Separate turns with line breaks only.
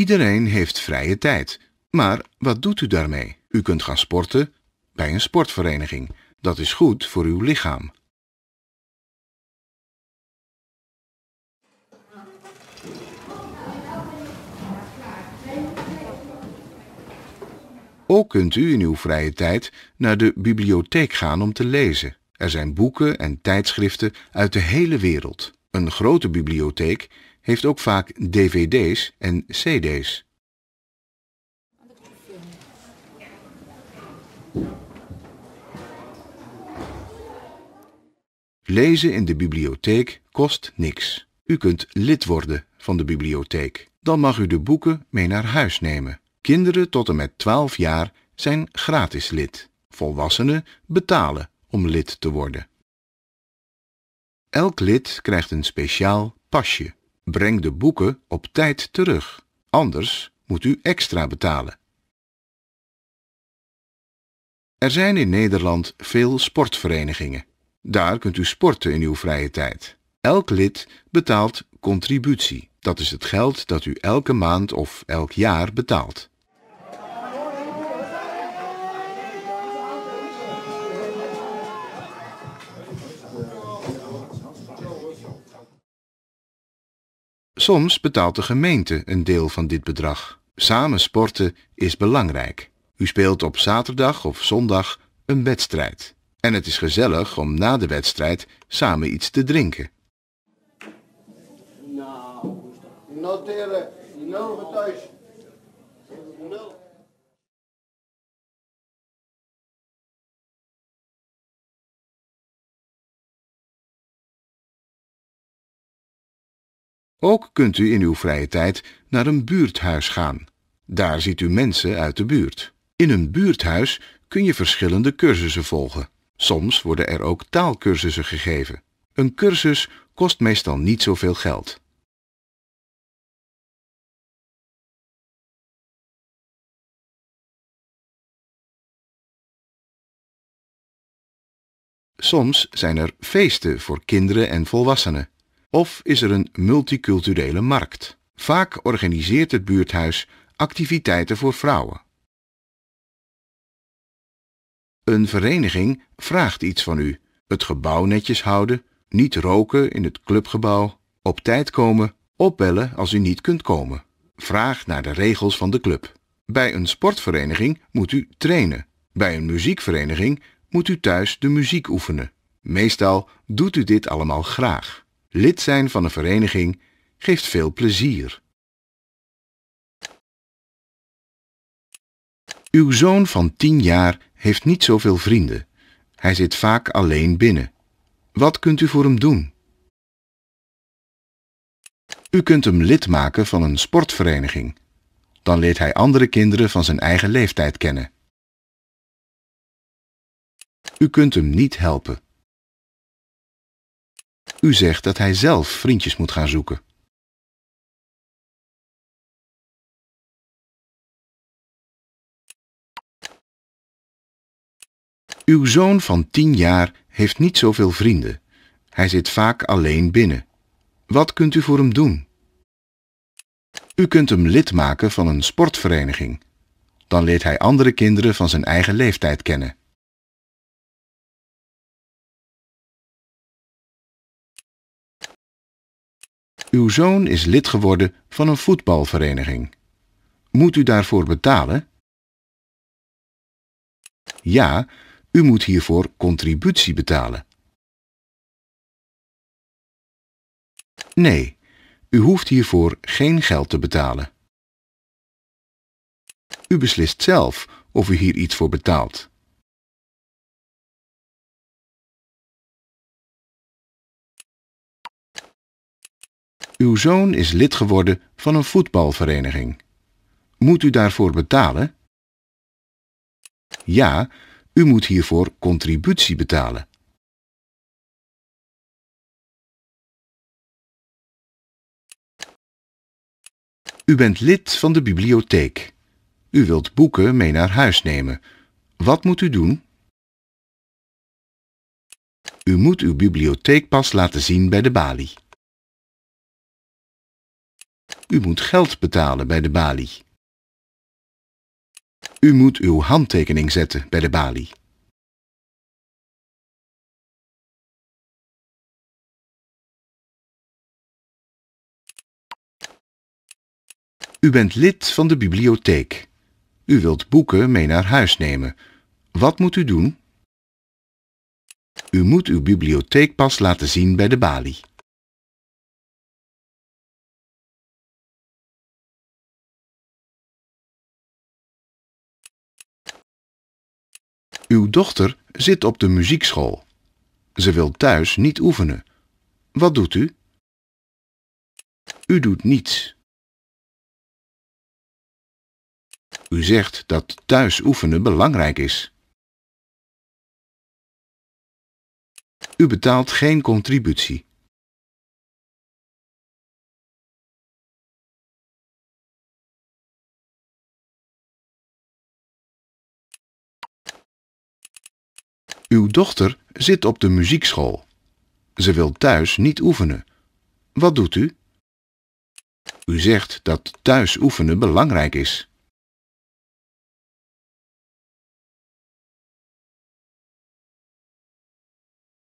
Iedereen heeft vrije tijd. Maar wat doet u daarmee? U kunt gaan sporten bij een sportvereniging. Dat is goed voor uw lichaam. Ook kunt u in uw vrije tijd naar de bibliotheek gaan om te lezen. Er zijn boeken en tijdschriften uit de hele wereld. Een grote bibliotheek heeft ook vaak dvd's en cd's. Lezen in de bibliotheek kost niks. U kunt lid worden van de bibliotheek. Dan mag u de boeken mee naar huis nemen. Kinderen tot en met 12 jaar zijn gratis lid. Volwassenen betalen om lid te worden. Elk lid krijgt een speciaal pasje breng de boeken op tijd terug, anders moet u extra betalen. Er zijn in Nederland veel sportverenigingen. Daar kunt u sporten in uw vrije tijd. Elk lid betaalt contributie. Dat is het geld dat u elke maand of elk jaar betaalt. Soms betaalt de gemeente een deel van dit bedrag. Samen sporten is belangrijk. U speelt op zaterdag of zondag een wedstrijd. En het is gezellig om na de wedstrijd samen iets te drinken. Nou, noteren, thuis. Ook kunt u in uw vrije tijd naar een buurthuis gaan. Daar ziet u mensen uit de buurt. In een buurthuis kun je verschillende cursussen volgen. Soms worden er ook taalkursussen gegeven. Een cursus kost meestal niet zoveel geld. Soms zijn er feesten voor kinderen en volwassenen. Of is er een multiculturele markt? Vaak organiseert het buurthuis activiteiten voor vrouwen. Een vereniging vraagt iets van u: het gebouw netjes houden, niet roken in het clubgebouw, op tijd komen, opbellen als u niet kunt komen. Vraag naar de regels van de club. Bij een sportvereniging moet u trainen. Bij een muziekvereniging moet u thuis de muziek oefenen. Meestal doet u dit allemaal graag. Lid zijn van een vereniging geeft veel plezier. Uw zoon van tien jaar heeft niet zoveel vrienden. Hij zit vaak alleen binnen. Wat kunt u voor hem doen? U kunt hem lid maken van een sportvereniging. Dan leert hij andere kinderen van zijn eigen leeftijd kennen. U kunt hem niet helpen.
U zegt dat hij zelf vriendjes moet gaan zoeken.
Uw zoon van tien jaar heeft niet zoveel vrienden. Hij zit vaak alleen binnen. Wat kunt u voor hem doen? U kunt hem lid maken van een sportvereniging. Dan leert hij andere kinderen van zijn eigen leeftijd kennen.
Uw zoon is
lid geworden van een voetbalvereniging. Moet u daarvoor betalen? Ja, u moet hiervoor contributie betalen.
Nee, u hoeft hiervoor geen geld te betalen. U beslist zelf of u hier iets voor betaalt. Uw zoon is
lid geworden van een voetbalvereniging. Moet u daarvoor betalen? Ja, u moet hiervoor contributie betalen. U bent lid van de bibliotheek. U wilt boeken mee naar huis nemen. Wat moet u doen?
U moet uw bibliotheekpas laten zien bij de balie. U moet geld betalen bij de balie. U moet uw handtekening zetten bij de balie.
U bent lid van de bibliotheek. U wilt boeken mee naar huis nemen. Wat moet u doen? U moet
uw bibliotheekpas laten zien bij de balie.
Uw dochter zit op de muziekschool. Ze wil thuis niet oefenen. Wat doet u? U
doet niets. U zegt dat thuis oefenen belangrijk is. U betaalt geen contributie.
Uw dochter zit op de muziekschool. Ze wil thuis niet oefenen. Wat doet u? U zegt dat thuis oefenen belangrijk is.